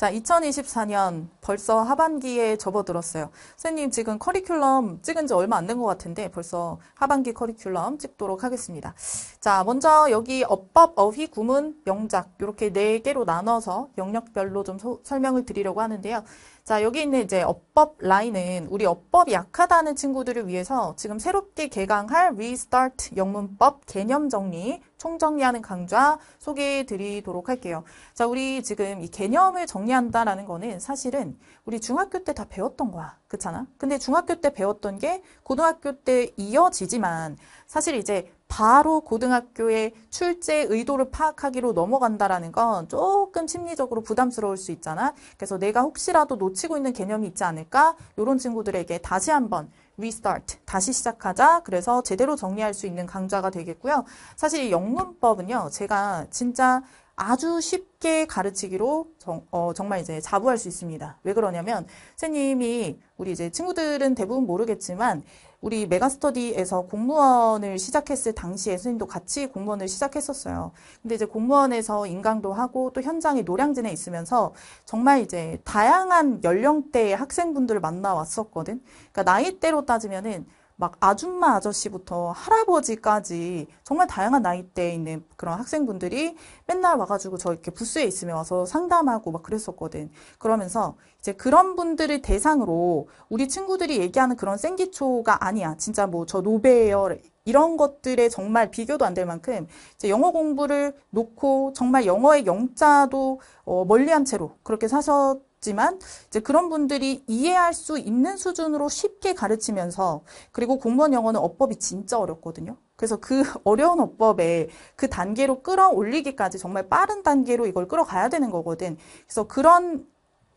자, 2024년 벌써 하반기에 접어들었어요. 선생님 지금 커리큘럼 찍은 지 얼마 안 된 것 같은데 벌써 하반기 커리큘럼 찍도록 하겠습니다. 자, 먼저 여기 어법, 어휘, 구문, 명작 이렇게 네 개로 나눠서 영역별로 좀 소, 설명을 드리려고 하는데요. 자, 여기 있는 이제 업법 라인은 우리 업법이 약하다는 친구들을 위해서 지금 새롭게 개강할 리스타트 영문법 개념 정리, 총정리하는 강좌 소개해 드리도록 할게요. 자, 우리 지금 이 개념을 정리한다라는 거는 사실은 우리 중학교 때 다 배웠던 거야. 그렇잖아? 근데 중학교 때 배웠던 게 고등학교 때 이어지지만 사실 이제 바로 고등학교의 출제 의도를 파악하기로 넘어간다라는 건 조금 심리적으로 부담스러울 수 있잖아. 그래서 내가 혹시라도 놓치고 있는 개념이 있지 않을까? 이런 친구들에게 다시 한번 restart, 다시 시작하자. 그래서 제대로 정리할 수 있는 강좌가 되겠고요. 사실 영문법은요, 제가 진짜 아주 쉽게 가르치기로 정, 어, 정말 이제 자부할 수 있습니다. 왜 그러냐면 선생님이 우리 이제 친구들은 대부분 모르겠지만 우리 메가스터디에서 공무원을 시작했을 당시에 선생님도 같이 공무원을 시작했었어요. 근데 이제 공무원에서 인강도 하고 또 현장에 노량진에 있으면서 정말 이제 다양한 연령대의 학생분들을 만나 왔었거든. 그러니까 나이대로 따지면은 막 아줌마 아저씨부터 할아버지까지 정말 다양한 나이대에 있는 그런 학생분들이 맨날 와가지고 저 이렇게 부스에 있으면 와서 상담하고 막 그랬었거든. 그러면서 이제 그런 분들을 대상으로 우리 친구들이 얘기하는 그런 생기초가 아니야. 진짜 뭐 저 노베예요. 이런 것들에 정말 비교도 안 될 만큼 이제 영어 공부를 놓고 정말 영어의 영자도 어 멀리한 채로 그렇게 사셨 어지만 이제 그런 분들이 이해할 수 있는 수준으로 쉽게 가르치면서 그리고 공무원 영어는 어법이 진짜 어렵거든요. 그래서 그 어려운 어법에 그 단계로 끌어올리기까지 정말 빠른 단계로 이걸 끌어가야 되는 거거든. 그래서 그런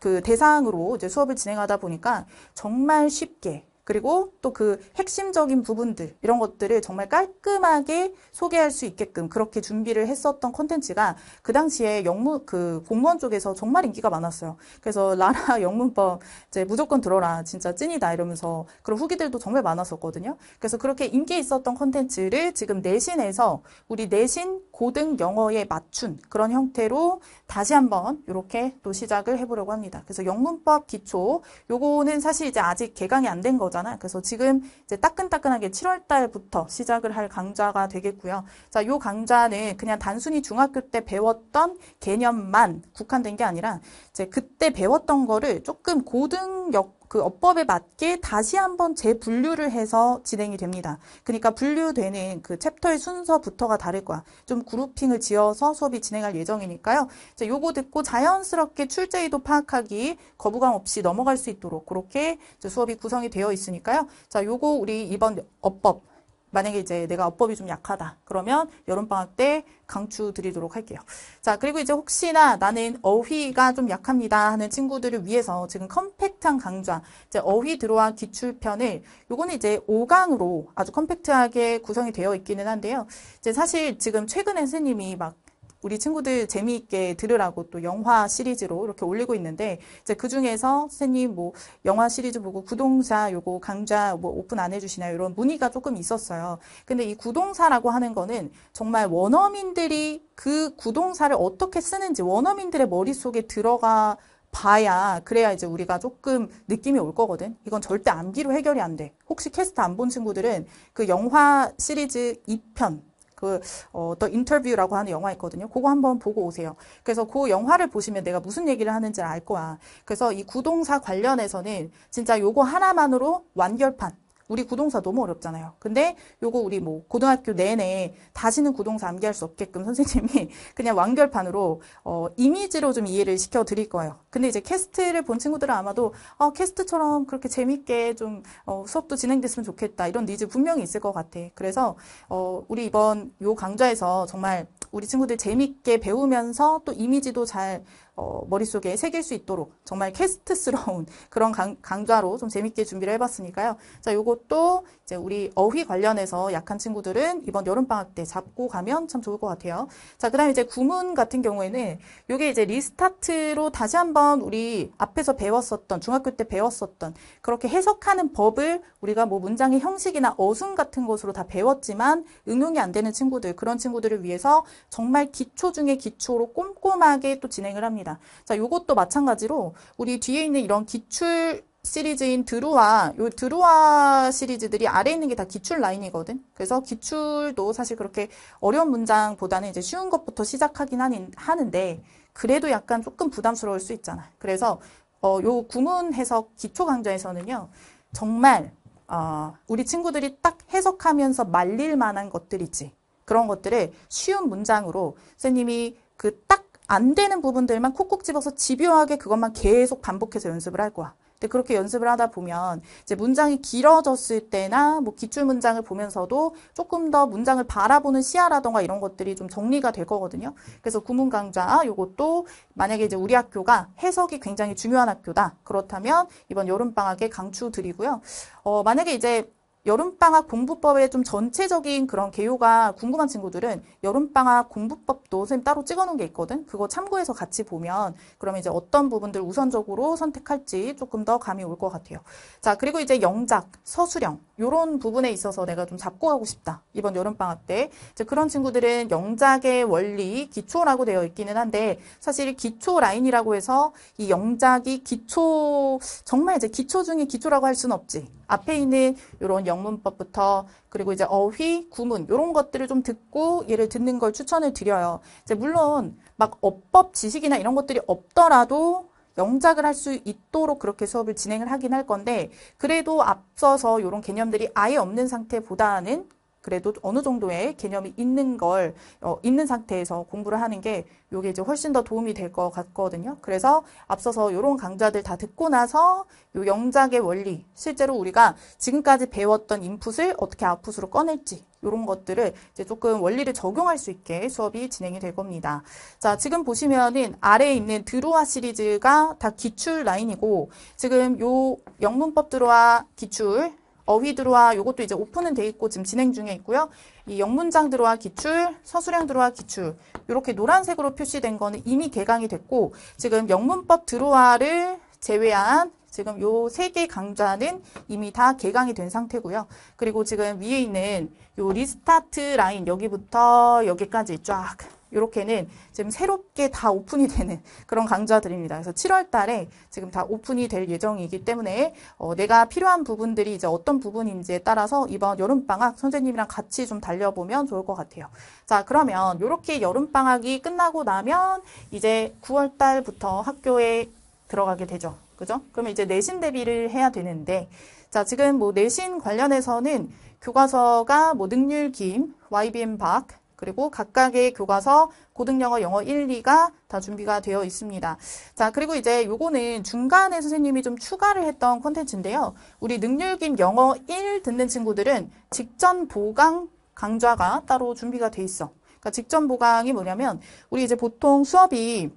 그 대상으로 이제 수업을 진행하다 보니까 정말 쉽게 그리고 또 그 핵심적인 부분들 이런 것들을 정말 깔끔하게 소개할 수 있게끔 그렇게 준비를 했었던 컨텐츠가 그 당시에 영문 그 공무원 쪽에서 정말 인기가 많았어요. 그래서 라라 영문법 이제 무조건 들어라 진짜 찐이다 이러면서 그런 후기들도 정말 많았었거든요. 그래서 그렇게 인기 있었던 컨텐츠를 지금 내신에서 우리 내신 고등 영어에 맞춘 그런 형태로 다시 한번 이렇게 또 시작을 해보려고 합니다. 그래서 영문법 기초 요거는 사실 이제 아직 개강이 안 된 거죠. 거잖아요. 그래서 지금 이제 따끈따끈하게 7월 달부터 시작을 할 강좌가 되겠고요. 자, 요 강좌는 그냥 단순히 중학교 때 배웠던 개념만 국한된 게 아니라 이제 그때 배웠던 거를 조금 고등역 그 업법에 맞게 다시 한번 재분류를 해서 진행이 됩니다. 그러니까 분류되는 그 챕터의 순서부터가 다를 거야. 좀 그룹핑을 지어서 수업이 진행할 예정이니까요. 자, 요거 듣고 자연스럽게 출제의도 파악하기 거부감 없이 넘어갈 수 있도록 그렇게 수업이 구성이 되어 있으니까요. 자, 요거 우리 이번 업법 만약에 이제 내가 어법이 좀 약하다. 그러면 여름방학 때 강추 드리도록 할게요. 자, 그리고 이제 혹시나 나는 어휘가 좀 약합니다 하는 친구들을 위해서 지금 컴팩트한 강좌, 이제 어휘 들어와 기출편을 요거는 이제 5강으로 아주 컴팩트하게 구성이 되어 있기는 한데요. 이제 사실 지금 최근에 선생님이 막 우리 친구들 재미있게 들으라고 또 영화 시리즈로 이렇게 올리고 있는데 이제 그 중에서 선생님 뭐 영화 시리즈 보고 구동사 요거 강좌 뭐 오픈 안 해주시나요 이런 문의가 조금 있었어요. 근데 이 구동사라고 하는 거는 정말 원어민들이 그 구동사를 어떻게 쓰는지 원어민들의 머릿속에 들어가 봐야 그래야 이제 우리가 조금 느낌이 올 거거든. 이건 절대 암기로 해결이 안 돼. 혹시 캐스트 안 본 친구들은 그 영화 시리즈 2편 그 어, t 인터뷰라고 하는 영화 있거든요. 그거 한번 보고 오세요. 그래서 그 영화를 보시면 내가 무슨 얘기를 하는지 알 거야. 그래서 이 구동사 관련해서는 진짜 요거 하나만으로 완결판 우리 구동사 너무 어렵잖아요. 근데 요거 우리 뭐 고등학교 내내 다시는 구동사 암기할 수 없게끔 선생님이 그냥 완결판으로 어, 이미지로 좀 이해를 시켜 드릴 거예요. 근데 이제 캐스트를 본 친구들은 아마도 어, 캐스트처럼 그렇게 재밌게 좀 어, 수업도 진행됐으면 좋겠다 이런 니즈 분명히 있을 것 같아. 그래서 어, 우리 이번 요 강좌에서 정말 우리 친구들 재밌게 배우면서 또 이미지도 잘 어, 머릿속에 새길 수 있도록 정말 캐스트스러운 그런 강, 강좌로 좀 재밌게 준비를 해봤으니까요. 자, 요것도 이제 우리 어휘 관련해서 약한 친구들은 이번 여름방학 때 잡고 가면 참 좋을 것 같아요. 자, 그 다음에 이제 구문 같은 경우에는 요게 이제 리스타트로 다시 한번 우리 앞에서 배웠었던, 중학교 때 배웠었던 그렇게 해석하는 법을 우리가 뭐 문장의 형식이나 어순 같은 것으로 다 배웠지만 응용이 안 되는 친구들, 그런 친구들을 위해서 정말 기초 중에 기초로 꼼꼼하게 또 진행을 합니다. 있습니다. 자, 요것도 마찬가지로 우리 뒤에 있는 이런 기출 시리즈인 드루와 요 드루와 시리즈들이 아래 있는 게 다 기출 라인이거든. 그래서 기출도 사실 그렇게 어려운 문장보다는 이제 쉬운 것부터 시작하긴 하는, 하는데 그래도 약간 조금 부담스러울 수 있잖아. 그래서 어, 요 구문 해석 기초 강좌에서는요. 정말 어, 우리 친구들이 딱 해석하면서 말릴 만한 것들이지. 그런 것들을 쉬운 문장으로 선생님이 그딱 안 되는 부분들만 콕콕 집어서 집요하게 그것만 계속 반복해서 연습을 할 거야. 근데 그렇게 연습을 하다 보면 이제 문장이 길어졌을 때나 뭐 기출 문장을 보면서도 조금 더 문장을 바라보는 시야라던가 이런 것들이 좀 정리가 될 거거든요. 그래서 구문 강좌 요것도 만약에 이제 우리 학교가 해석이 굉장히 중요한 학교다. 그렇다면 이번 여름 방학에 강추 드리고요. 어 만약에 이제 여름방학 공부법의 좀 전체적인 그런 개요가 궁금한 친구들은 여름방학 공부법도 선생님 따로 찍어놓은 게 있거든. 그거 참고해서 같이 보면 그러면 이제 어떤 부분들 우선적으로 선택할지 조금 더 감이 올 것 같아요. 자, 그리고 이제 영작, 서술형. 이런 부분에 있어서 내가 좀 잡고 가고 싶다. 이번 여름방학 때. 이제 그런 친구들은 영작의 원리, 기초라고 되어 있기는 한데, 사실 기초 라인이라고 해서 이 영작이 기초, 정말 이제 기초 중에 기초라고 할 수는 없지. 앞에 있는 요런 영문법부터 그리고 이제 어휘, 구문 요런 것들을 좀 듣고 얘를 듣는 걸 추천을 드려요. 이제 물론 막 어법 지식이나 이런 것들이 없더라도 명작을 할 수 있도록 그렇게 수업을 진행을 하긴 할 건데 그래도 앞서서 이런 개념들이 아예 없는 상태보다는 그래도 어느 정도의 개념이 있는 걸 어, 있는 상태에서 공부를 하는 게 요게 이제 훨씬 더 도움이 될 것 같거든요. 그래서 앞서서 이런 강좌들 다 듣고 나서 요 영작의 원리, 실제로 우리가 지금까지 배웠던 인풋을 어떻게 아웃풋으로 꺼낼지 이런 것들을 이제 조금 원리를 적용할 수 있게 수업이 진행이 될 겁니다. 자, 지금 보시면은 아래에 있는 드루아 시리즈가 다 기출 라인이고 지금 요 영문법 드루아 기출 어휘 들어와 요것도 이제 오픈은 돼 있고 지금 진행 중에 있고요. 이 영문장 들어와 기출, 서술형 들어와 기출 이렇게 노란색으로 표시된 거는 이미 개강이 됐고 지금 영문법 들어와를 제외한 지금 요 세 개 강좌는 이미 다 개강이 된 상태고요. 그리고 지금 위에 있는 요 리스타트 라인 여기부터 여기까지 쫙 이렇게는 지금 새롭게 다 오픈이 되는 그런 강좌들입니다. 그래서 7월 달에 지금 다 오픈이 될 예정이기 때문에 어, 내가 필요한 부분들이 이제 어떤 부분인지에 따라서 이번 여름방학 선생님이랑 같이 좀 달려보면 좋을 것 같아요. 자, 그러면 이렇게 여름방학이 끝나고 나면 이제 9월 달부터 학교에 들어가게 되죠. 그죠? 그러면 이제 내신 대비를 해야 되는데 자, 지금 뭐 내신 관련해서는 교과서가 뭐 능률 김, YBM 박, 그리고 각각의 교과서 고등영어 영어 1, 2가 다 준비가 되어 있습니다. 자, 그리고 이제 요거는 중간에 선생님이 좀 추가를 했던 컨텐츠인데요. 우리 능률김 영어 1 듣는 친구들은 직전 보강 강좌가 따로 준비가 돼 있어. 그러니까 직전 보강이 뭐냐면 우리 이제 보통 수업이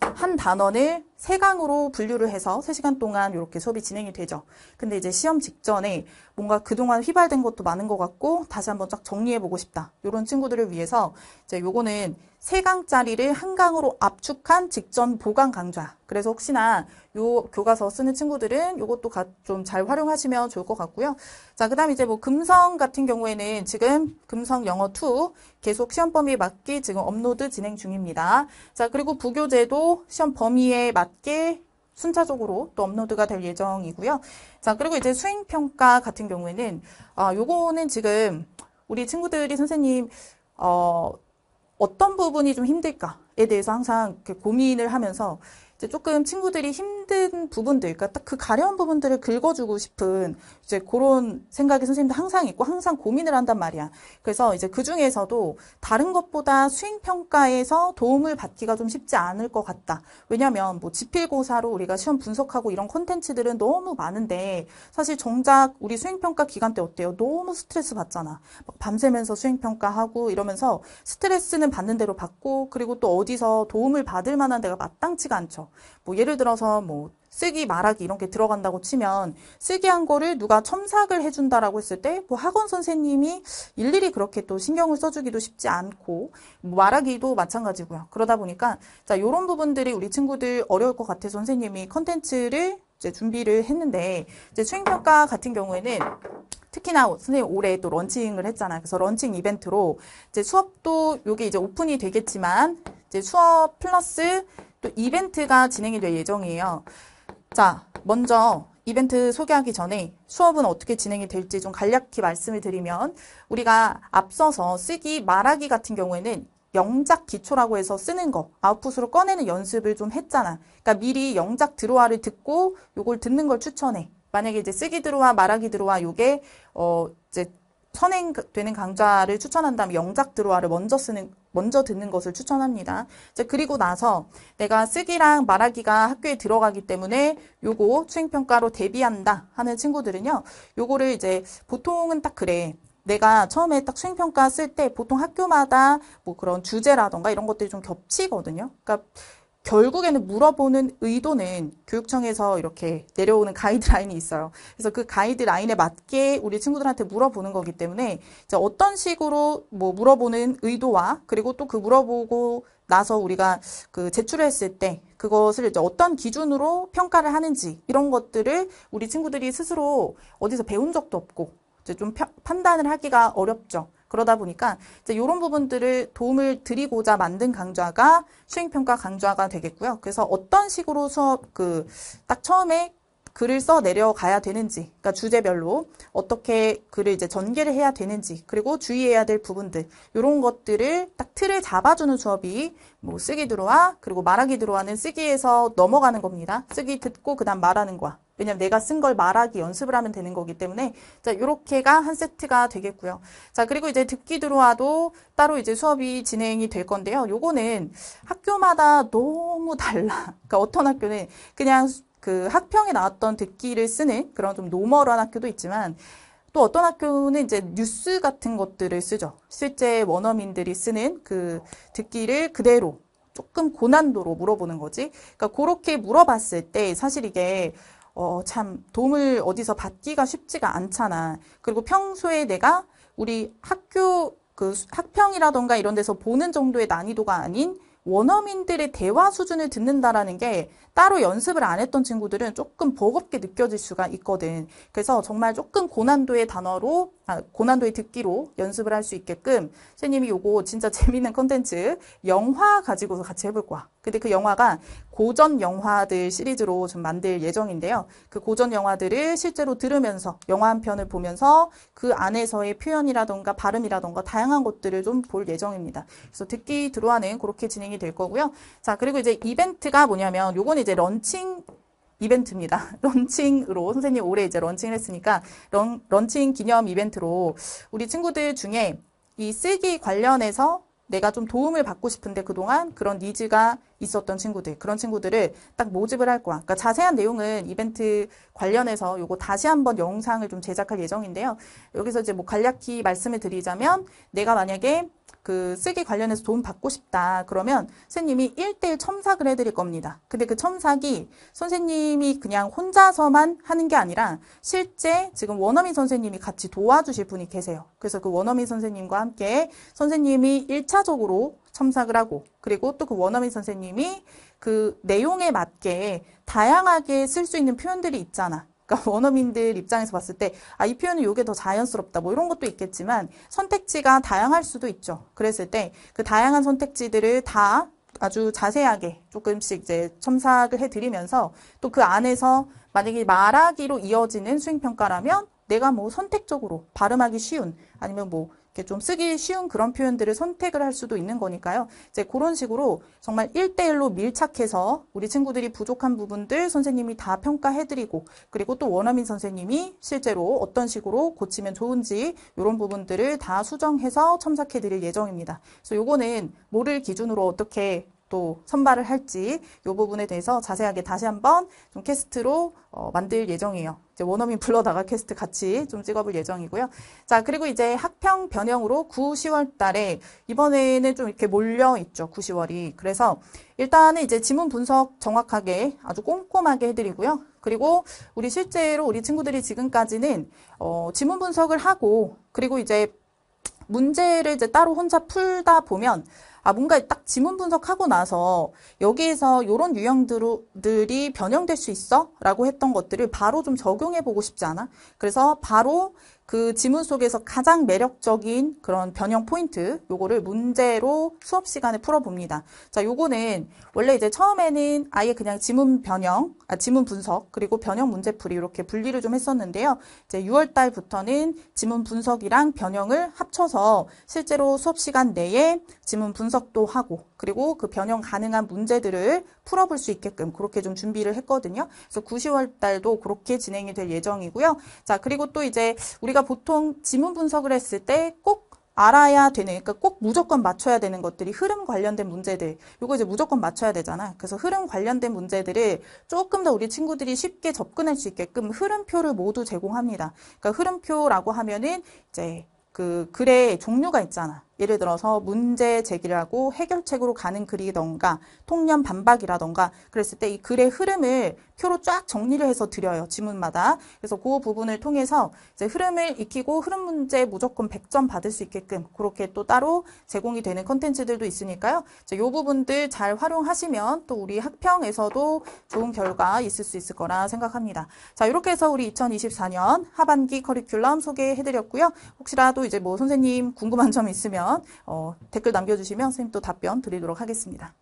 한 단원을 세 강으로 분류를 해서 세시간 동안 이렇게 수업이 진행이 되죠. 근데 이제 시험 직전에 뭔가 그동안 휘발된 것도 많은 것 같고 다시 한번 쫙 정리해보고 싶다. 이런 친구들을 위해서 이제 요거는 3강짜리를 한강으로 압축한 직전 보강 강좌. 그래서 혹시나 요 교과서 쓰는 친구들은 요것도 좀 잘 활용하시면 좋을 것 같고요. 자, 그다음 이제 뭐 금성 같은 경우에는 지금 금성 영어 2 계속 시험 범위에 맞게 지금 업로드 진행 중입니다. 자, 그리고 부교재도 시험 범위에 맞게 순차적으로 또 업로드가 될 예정이고요. 자, 그리고 이제 수행 평가 같은 경우에는 아, 요거는 지금 우리 친구들이 선생님 어 어떤 부분이 좀 힘들까에 대해서 항상 고민을 하면서 조금 친구들이 힘 힘든 부분들, 그러니까 딱 그 가려운 부분들을 긁어주고 싶은 이제 그런 생각이 선생님도 항상 있고 항상 고민을 한단 말이야. 그래서 이제 그 중에서도 다른 것보다 수행 평가에서 도움을 받기가 좀 쉽지 않을 것 같다. 왜냐하면 뭐 지필고사로 우리가 시험 분석하고 이런 콘텐츠들은 너무 많은데 사실 정작 우리 수행 평가 기간 때 어때요? 너무 스트레스 받잖아. 밤새면서 수행 평가하고 이러면서 스트레스는 받는 대로 받고 그리고 또 어디서 도움을 받을 만한 데가 마땅치가 않죠. 뭐 예를 들어서 뭐 쓰기, 말하기 이런 게 들어간다고 치면 쓰기 한 거를 누가 첨삭을 해준다라고 했을 때뭐 학원 선생님이 일일이 그렇게 또 신경을 써주기도 쉽지 않고 뭐 말하기도 마찬가지고요. 그러다 보니까 자 이런 부분들이 우리 친구들 어려울 것 같아 선생님이 컨텐츠를 이제 준비를 했는데 이제 수행평가 같은 경우에는 특히나 선생님 올해 또 런칭을 했잖아요. 그래서 런칭 이벤트로 이제 수업도 요게 이제 오픈이 되겠지만 이제 수업 플러스 또 이벤트가 진행이 될 예정이에요. 자, 먼저 이벤트 소개하기 전에 수업은 어떻게 진행이 될지 좀 간략히 말씀을 드리면 우리가 앞서서 쓰기 말하기 같은 경우에는 영작 기초라고 해서 쓰는 거 아웃풋으로 꺼내는 연습을 좀 했잖아. 그러니까 미리 영작 드로아를 듣고 요걸 듣는 걸 추천해. 만약에 이제 쓰기 드로아 말하기 드로아 요게 어 이제 선행되는 강좌를 추천한다면 영작 드로아를 먼저 쓰는 먼저 듣는 것을 추천합니다. 자, 그리고 나서 내가 쓰기랑 말하기가 학교에 들어가기 때문에 요거 수행평가로 대비한다 하는 친구들은요. 요거를 이제 보통은 딱 그래. 내가 처음에 딱 수행평가 쓸 때 보통 학교마다 뭐 그런 주제라던가 이런 것들이 좀 겹치거든요. 그러니까 결국에는 물어보는 의도는 교육청에서 이렇게 내려오는 가이드라인이 있어요. 그래서 그 가이드라인에 맞게 우리 친구들한테 물어보는 거기 때문에 어떤 식으로 뭐 물어보는 의도와 그리고 또 그 물어보고 나서 우리가 그 제출했을 때 그것을 이제 어떤 기준으로 평가를 하는지 이런 것들을 우리 친구들이 스스로 어디서 배운 적도 없고 이제 좀 판단을 하기가 어렵죠. 그러다 보니까 이제 이런 부분들을 도움을 드리고자 만든 강좌가 수행평가 강좌가 되겠고요. 그래서 어떤 식으로 수업 그딱 처음에 글을 써 내려가야 되는지, 그러니까 주제별로 어떻게 글을 이제 전개를 해야 되는지, 그리고 주의해야 될 부분들, 이런 것들을 딱 틀을 잡아주는 수업이 뭐 쓰기 들어와, 그리고 말하기 들어와는 쓰기에서 넘어가는 겁니다. 쓰기 듣고 그다음 말하는 거 왜냐면 내가 쓴 걸 말하기 연습을 하면 되는 거기 때문에 자 요렇게가 한 세트가 되겠고요 자 그리고 이제 듣기 들어와도 따로 이제 수업이 진행이 될 건데요 요거는 학교마다 너무 달라 그러니까 어떤 학교는 그냥 그 학평에 나왔던 듣기를 쓰는 그런 좀 노멀한 학교도 있지만 또 어떤 학교는 이제 뉴스 같은 것들을 쓰죠. 실제 원어민들이 쓰는 그 듣기를 그대로 조금 고난도로 물어보는 거지. 그러니까 그렇게 물어봤을 때 사실 이게 어, 참 도움을 어디서 받기가 쉽지가 않잖아. 그리고 평소에 내가 우리 학교 그 학평이라던가 이런 데서 보는 정도의 난이도가 아닌 원어민들의 대화 수준을 듣는다라는 게 따로 연습을 안 했던 친구들은 조금 버겁게 느껴질 수가 있거든. 그래서 정말 조금 고난도의 단어로, 아, 고난도의 듣기로 연습을 할 수 있게끔 선생님이 요거 진짜 재밌는 컨텐츠 영화 가지고서 같이 해볼 거야. 근데 그 영화가 고전 영화들 시리즈로 좀 만들 예정인데요. 그 고전 영화들을 실제로 들으면서 영화 한 편을 보면서 그 안에서의 표현이라던가 발음이라던가 다양한 것들을 좀 볼 예정입니다. 그래서 듣기 들어와는 그렇게 진행이 진행이 될 거고요. 자, 그리고 이제 이벤트가 뭐냐면 요건 이제 런칭 이벤트입니다. 런칭으로 선생님 올해 이제 런칭을 했으니까 런, 런칭 기념 이벤트로 우리 친구들 중에 이 쓰기 관련해서 내가 좀 도움을 받고 싶은데 그동안 그런 니즈가 있었던 친구들, 그런 친구들을 딱 모집을 할 거야. 그러니까 자세한 내용은 이벤트 관련해서 요거 다시 한번 영상을 좀 제작할 예정인데요. 여기서 이제 뭐 간략히 말씀을 드리자면 내가 만약에 그 쓰기 관련해서 도움 받고 싶다. 그러면 선생님이 1대1 첨삭을 해드릴 겁니다. 근데 그 첨삭이 선생님이 그냥 혼자서만 하는 게 아니라 실제 지금 원어민 선생님이 같이 도와주실 분이 계세요. 그래서 그 원어민 선생님과 함께 선생님이 1차적으로 첨삭을 하고 그리고 또 그 원어민 선생님이 그 내용에 맞게 다양하게 쓸 수 있는 표현들이 있잖아. 그러니까 원어민들 입장에서 봤을 때, 아, 이 표현은 이게 더 자연스럽다. 뭐 이런 것도 있겠지만, 선택지가 다양할 수도 있죠. 그랬을 때, 그 다양한 선택지들을 다 아주 자세하게 조금씩 이제 첨삭을 해드리면서, 또 그 안에서 만약에 말하기로 이어지는 수행평가라면, 내가 뭐 선택적으로 발음하기 쉬운, 아니면 뭐 이렇게 좀 쓰기 쉬운 그런 표현들을 선택을 할 수도 있는 거니까요. 이제 그런 식으로 정말 1대1로 밀착해서 우리 친구들이 부족한 부분들 선생님이 다 평가해드리고 그리고 또 원어민 선생님이 실제로 어떤 식으로 고치면 좋은지 이런 부분들을 다 수정해서 첨삭해드릴 예정입니다. 그래서 요거는 모를 기준으로 어떻게 또 선발을 할지 이 부분에 대해서 자세하게 다시 한번 좀 캐스트로 어, 만들 예정이에요. 이제 원어민 불러다가 캐스트 같이 좀 찍어볼 예정이고요. 자 그리고 이제 학평 변형으로 9, 10월 달에 이번에는 좀 이렇게 몰려 있죠. 9, 10월이 그래서 일단은 이제 지문 분석 정확하게 아주 꼼꼼하게 해드리고요. 그리고 우리 실제로 우리 친구들이 지금까지는 어, 지문 분석을 하고 그리고 이제 문제를 이제 따로 혼자 풀다 보면 아 뭔가 딱 지문 분석하고 나서 여기에서 이런 유형들이 변형될 수 있어? 라고 했던 것들을 바로 좀 적용해 보고 싶지 않아? 그래서 바로 그 지문 속에서 가장 매력적인 그런 변형 포인트 요거를 문제로 수업 시간에 풀어봅니다. 자, 요거는 원래 이제 처음에는 아예 그냥 지문 변형, 아, 지문 분석 그리고 변형 문제풀이 이렇게 분리를 좀 했었는데요. 이제 6월 달부터는 지문 분석이랑 변형을 합쳐서 실제로 수업 시간 내에 지문 분석도 하고 그리고 그 변형 가능한 문제들을 풀어볼 수 있게끔 그렇게 좀 준비를 했거든요. 그래서 9, 10월 달도 그렇게 진행이 될 예정이고요. 자, 그리고 또 이제 우리 우리가 보통 지문 분석을 했을 때 꼭 알아야 되는, 그러니까 꼭 무조건 맞춰야 되는 것들이 흐름 관련된 문제들, 이거 이제 무조건 맞춰야 되잖아. 그래서 흐름 관련된 문제들을 조금 더 우리 친구들이 쉽게 접근할 수 있게끔 흐름표를 모두 제공합니다. 그러니까 흐름표라고 하면은 이제 그 글의 종류가 있잖아. 예를 들어서 문제 제기라고 해결책으로 가는 글이던가 통념 반박이라던가 그랬을 때 이 글의 흐름을 표로 쫙 정리를 해서 드려요. 지문마다. 그래서 그 부분을 통해서 이제 흐름을 익히고 흐름 문제 무조건 100점 받을 수 있게끔 그렇게 또 따로 제공이 되는 컨텐츠들도 있으니까요. 이 부분들 잘 활용하시면 또 우리 학평에서도 좋은 결과 있을 수 있을 거라 생각합니다. 자, 이렇게 해서 우리 2024년 하반기 커리큘럼 소개해 드렸고요. 혹시라도 이제 뭐 선생님 궁금한 점 있으면 있으면 어, 댓글 남겨주시면 선생님 또 답변 드리도록 하겠습니다.